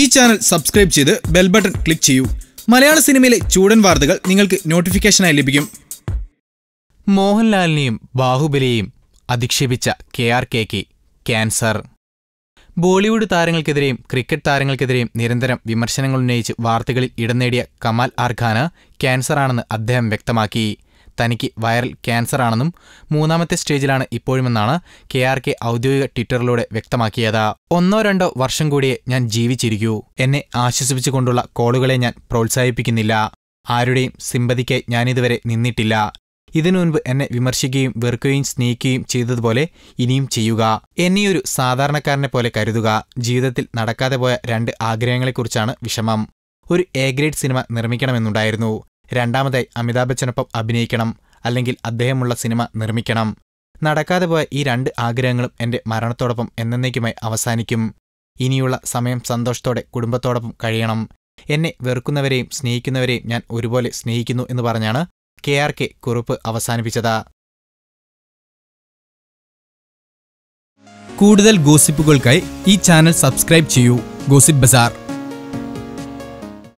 ഈ channel subscribe ചെയ്ത് bell button click ചെയ്യൂ മലയാള സിനിമയിലെ ചൂടൻ വാർത്തകൾ നിങ്ങൾക്ക് നോട്ടിഫിക്കേഷനായി ലഭിക്കും മോഹൻലാലിനെയും ബാഹുബലിയെയും അധിക്ഷേപിച്ച K R K cancer Bollywood താരങ്ങൾക്കെതിരെയും ക്രിക്കറ്റ് താരങ്ങൾക്കെതിരെയും നിരന്തരം വിമർശനങ്ങൾ ഉന്നയിച്ച് വാർത്തകളിൽ ഇടം നേടിയ കമാൽ ആർ ക്യാൻസറാണെന്ന് അദ്ദേഹം വ്യക്തമാക്കി തനിക്ക് വൈറൽ ക്യാൻസർ ആണെന്നും മൂന്നാമത്തെ സ്റ്റേജിലാണ് ഇപ്പോഴുമെന്നാണ് കെ ആർ കെ ഔദ്യോഗിക ട്വിറ്ററിലൂടെ വ്യക്തമാക്കിയത് ഒന്നോ രണ്ടോ വർഷം കൂടിയേ ഞാൻ ജീവിച്ചിരിക്കൂ എന്നെ ആശ്വസിപ്പിച്ചുകൊണ്ടുള്ള കോളുകളെ ഞാൻ പ്രോത്സാഹിപ്പിക്കുന്നില്ല ആരുടെയും സിമ്പതിക്ക് ഞാനിതുവരെ നിന്നിട്ടില്ല ഇതിനു മുൻപ് എന്നെ വിമർശിക്കുകയും വെറുക്കുകയും സ്നേഹിക്കുകയും ചെയ്തതുപോലെ ഇനിയും ചെയ്യുക എന്നെയൊരു സാധാരണക്കാരനെ പോലെ കരുതുക ജീവിതത്തിൽ നടക്കാതെ പോയ രണ്ട് ആഗ്രഹങ്ങളെക്കുറിച്ചാണ് വിഷമം ഒരു എ ഗ്രേഡ് സിനിമ നിർമ്മിക്കണമെന്നുണ്ടായിരുന്നു രണ്ടാമതായി അമിതാഭ് ബച്ചനൊപ്പം അഭിനയിക്കണം അല്ലെങ്കിൽ അദ്ദേഹമുള്ള സിനിമ നിർമ്മിക്കണം നടക്കാതെ പോയ ഈ രണ്ട് ആഗ്രഹങ്ങളും എൻ്റെ മരണത്തോടൊപ്പം എന്നേക്കുമായി അവസാനിക്കും ഇനിയുള്ള സമയം സന്തോഷത്തോടെ കുടുംബത്തോടൊപ്പം കഴിയണം എന്നെ വെറുക്കുന്നവരെയും സ്നേഹിക്കുന്നവരെയും ഞാൻ ഒരുപോലെ സ്നേഹിക്കുന്നു എന്ന് പറഞ്ഞാണ് കെ ആർ കെ കുറിപ്പ് അവസാനിപ്പിച്ചത് കൂടുതൽ ഗോസിപ്പുകൾക്കായി ഈ ചാനൽ സബ്സ്ക്രൈബ് ചെയ്യൂ ഗോസിപ്പ് ബസാർ